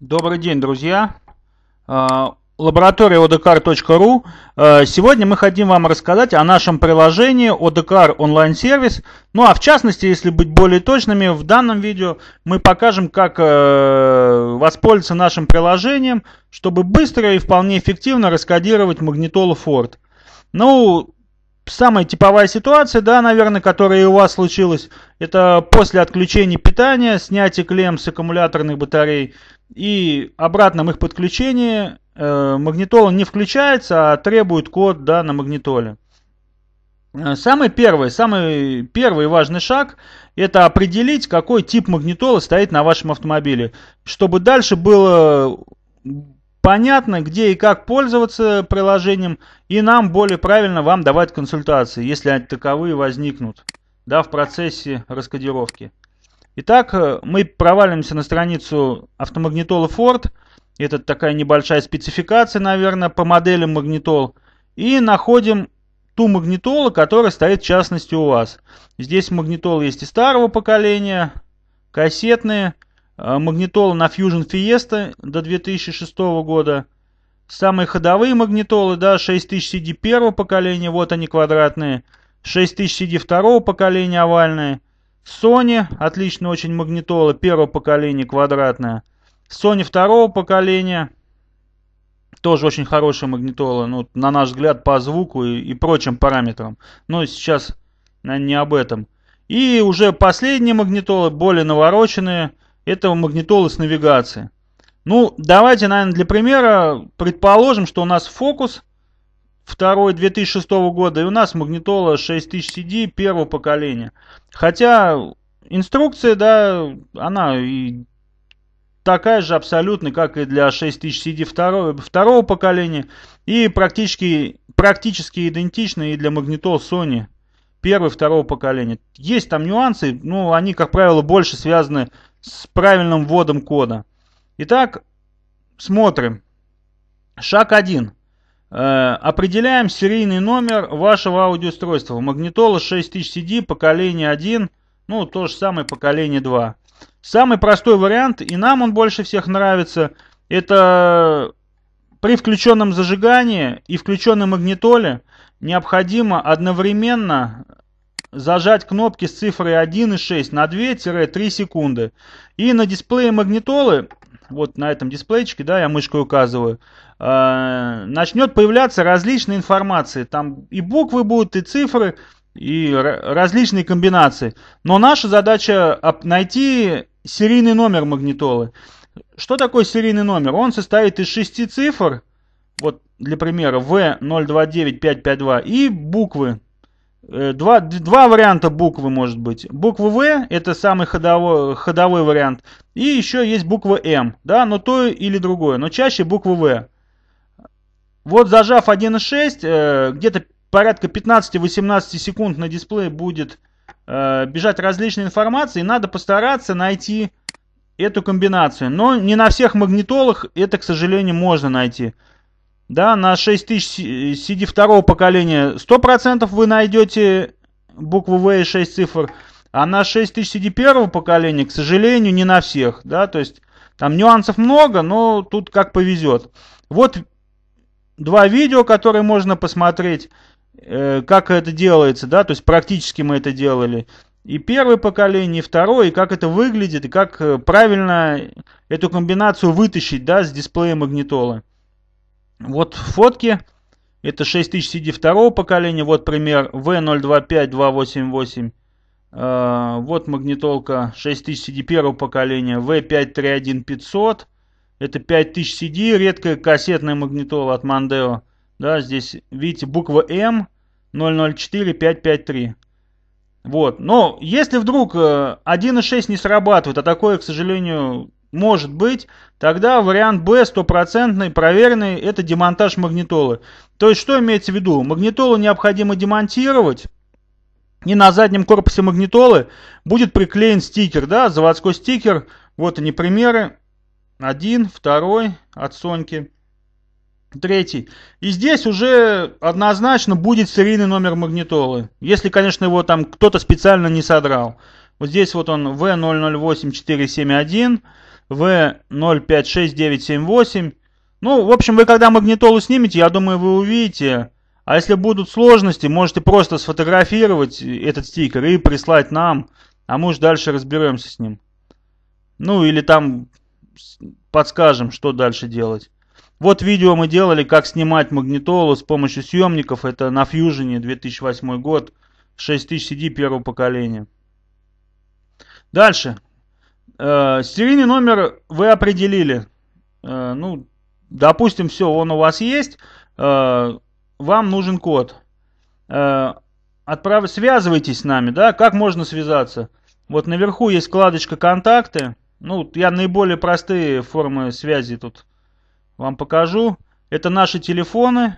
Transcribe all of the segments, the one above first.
Добрый день, друзья! А, лаборатория odkar.ru. А, сегодня мы хотим вам рассказать о нашем приложении ODKR онлайн-сервис. Ну а в частности, если быть более точными, в данном видео мы покажем, как э, воспользоваться нашим приложением, чтобы быстро и вполне эффективно раскодировать магнитолу Ford. Ну, самая типовая ситуация, да, наверное, которая и у вас случилась, это после отключения питания, снятия клемм с аккумуляторных батарей, и обратном их подключении э, магнитола не включается, а требует код да, на магнитоле. Э, самый первый, самый первый важный шаг – это определить, какой тип магнитола стоит на вашем автомобиле, чтобы дальше было понятно, где и как пользоваться приложением, и нам более правильно вам давать консультации, если таковые возникнут да, в процессе раскодировки. Итак, э, мы провалимся на страницу автомагнитола Ford. Это такая небольшая спецификация, наверное, по моделям магнитол. И находим ту магнитолу, которая стоит в частности у вас. Здесь магнитолы есть и старого поколения, кассетные, э, магнитолы на Fusion Fiesta до 2006 года. Самые ходовые магнитолы, да, 6000 CD первого поколения, вот они квадратные, 6000 CD второго поколения овальные – Sony, отличная очень магнитола первого поколения, квадратная. Sony второго поколения, тоже очень хорошая магнитола, ну, на наш взгляд, по звуку и, и прочим параметрам. Но сейчас, наверное, не об этом. И уже последние магнитолы, более навороченные, это магнитолы с навигацией. Ну, давайте, наверное, для примера предположим, что у нас фокус второй 2006 года, и у нас магнитола 6000 CD первого поколения. Хотя инструкция, да, она и такая же абсолютно, как и для 6000 CD второго, второго поколения, и практически, практически идентична и для магнитол Sony первого и второго поколения. Есть там нюансы, но они, как правило, больше связаны с правильным вводом кода. Итак, смотрим. Шаг 1. Э, определяем серийный номер вашего аудиоустройства. Магнитола 6000 CD, поколение 1, ну, то же самое поколение 2. Самый простой вариант, и нам он больше всех нравится, это при включенном зажигании и включенной магнитоле необходимо одновременно зажать кнопки с цифрой 1 и 6 на 2-3 секунды. И на дисплее магнитолы вот на этом дисплейчике, да, я мышкой указываю, э, а, начнет появляться различная информация. Там и буквы будут, и цифры, и различные комбинации. Но наша задача найти серийный номер магнитолы. Что такое серийный номер? Он состоит из шести цифр, вот для примера V029552 и буквы. Э, два, два варианта буквы может быть. Буква В это самый ходовой, ходовой вариант. И еще есть буква М, да, но то или другое, но чаще буква В. Вот зажав 1.6, э, где-то порядка 15-18 секунд на дисплее будет э, бежать различная информация, и надо постараться найти эту комбинацию. Но не на всех магнитолах это, к сожалению, можно найти. Да, на 6000 CD второго поколения 100% вы найдете букву В и 6 цифр. А на 6000 CD первого поколения, к сожалению, не на всех, да, то есть там нюансов много, но тут как повезет. Вот два видео, которые можно посмотреть, э, как это делается, да, то есть практически мы это делали. И первое поколение, и второе, и как это выглядит, и как э, правильно эту комбинацию вытащить, да, с дисплея магнитолы. Вот фотки. Это 6000 CD второго поколения. Вот пример V025288 Э, вот магнитолка 6000 CD первого поколения V531500. Это 5000 CD, редкая кассетная магнитола от Мандео. Да, здесь, видите, буква М 004553. Вот. Но если вдруг 1.6 э, не срабатывает, а такое, к сожалению, может быть, тогда вариант Б стопроцентный, проверенный, это демонтаж магнитолы. То есть что имеется в виду? Магнитолу необходимо демонтировать, и на заднем корпусе магнитолы будет приклеен стикер, да, заводской стикер. Вот они примеры. Один, второй от Соньки, третий. И здесь уже однозначно будет серийный номер магнитолы. Если, конечно, его там кто-то специально не содрал. Вот здесь вот он V008471, V056978. Ну, в общем, вы когда магнитолу снимете, я думаю, вы увидите а если будут сложности, можете просто сфотографировать этот стикер и прислать нам, а мы уж дальше разберемся с ним. Ну или там подскажем, что дальше делать. Вот видео мы делали, как снимать магнитолу с помощью съемников. Это на Фьюжине 2008 год, 6000 CD первого поколения. Дальше. Э, серийный номер вы определили. Э, ну, допустим, все, он у вас есть. Э, вам нужен код. Э, отправ... Связывайтесь с нами, да, как можно связаться? Вот наверху есть вкладочка «Контакты». Ну, я наиболее простые формы связи тут вам покажу. Это наши телефоны.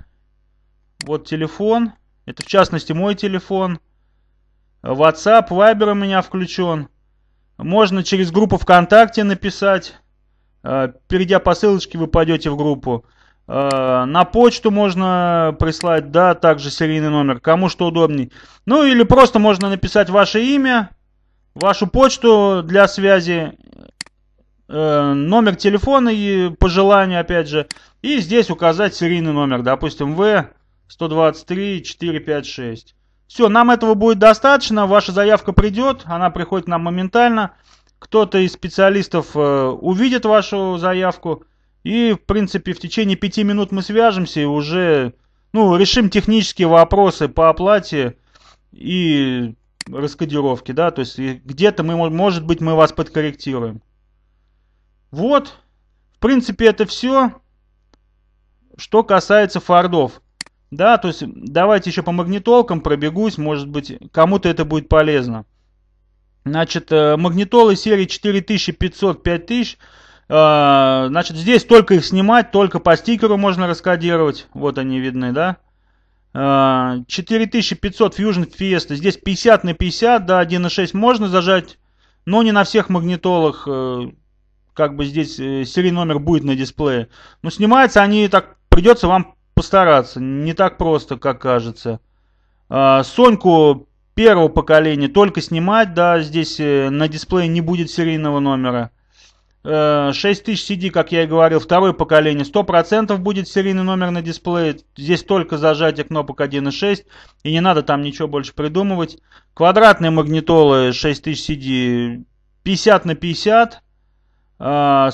Вот телефон. Это, в частности, мой телефон. WhatsApp, Viber у меня включен. Можно через группу ВКонтакте написать. Э, перейдя по ссылочке, вы пойдете в группу. Э, на почту можно прислать, да, также серийный номер, кому что удобней. Ну или просто можно написать ваше имя, вашу почту для связи, э, номер телефона и пожелания, опять же. И здесь указать серийный номер, допустим, В123456. Все, нам этого будет достаточно, ваша заявка придет, она приходит нам моментально. Кто-то из специалистов э, увидит вашу заявку и, в принципе, в течение пяти минут мы свяжемся и уже, ну, решим технические вопросы по оплате и раскодировке, да, то есть где-то мы, может быть, мы вас подкорректируем. Вот, в принципе, это все, что касается фордов. Да, то есть давайте еще по магнитолкам пробегусь, может быть, кому-то это будет полезно. Значит, э, магнитолы серии 4500-5000 Э, значит, здесь только их снимать, только по стикеру можно раскодировать. Вот они видны, да? 4500 э, Fusion Fiesta. Здесь 50 на 50, да, 1.6 можно зажать, но не на всех магнитолах. Э, как бы здесь серийный номер будет на дисплее. Но снимается они так, придется вам постараться. Не так просто, как кажется. Соньку первого поколения только снимать, да, здесь на дисплее не будет серийного номера. 6000 э, CD, как я и говорил, второе поколение, 100% будет серийный номер на дисплее. Здесь только зажатие кнопок 1.6, и не надо там ничего больше придумывать. Квадратные магнитолы 6000 CD 50 на 50. Э,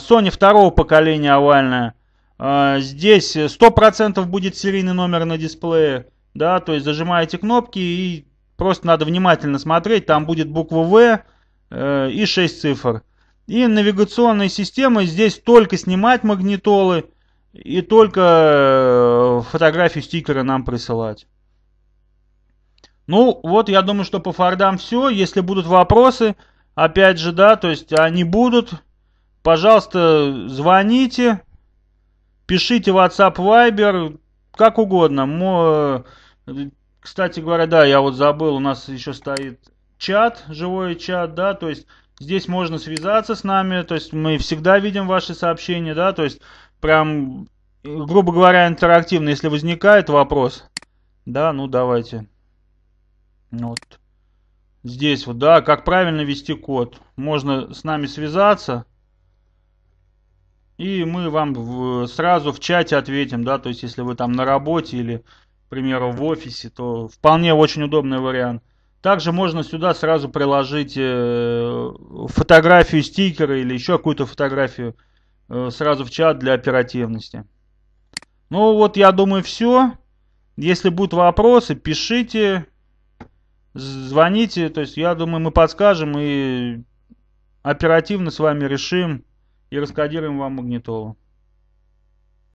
Sony второго поколения овальная. Э, здесь 100% будет серийный номер на дисплее. Да, то есть зажимаете кнопки и просто надо внимательно смотреть. Там будет буква В и 6 цифр. И навигационной системой здесь только снимать магнитолы и только э, фотографию стикера нам присылать. Ну, вот я думаю, что по фордам все. Если будут вопросы, опять же, да, то есть они будут, пожалуйста, звоните, пишите WhatsApp, Viber, как угодно. Мо... Э, кстати говоря, да, я вот забыл, у нас еще стоит чат, живой чат, да, то есть Здесь можно связаться с нами, то есть мы всегда видим ваши сообщения, да, то есть прям, грубо говоря, интерактивно, если возникает вопрос, да, ну давайте. Ну, вот. Здесь вот, да, как правильно вести код. Можно с нами связаться. И мы вам в, сразу в чате ответим, да, то есть если вы там на работе или, к примеру, в офисе, то вполне очень удобный вариант. Также можно сюда сразу приложить э, фотографию стикера или еще какую-то фотографию э, сразу в чат для оперативности. Ну вот я думаю все. Если будут вопросы, пишите, звоните. То есть я думаю мы подскажем и оперативно с вами решим и раскодируем вам магнитолу.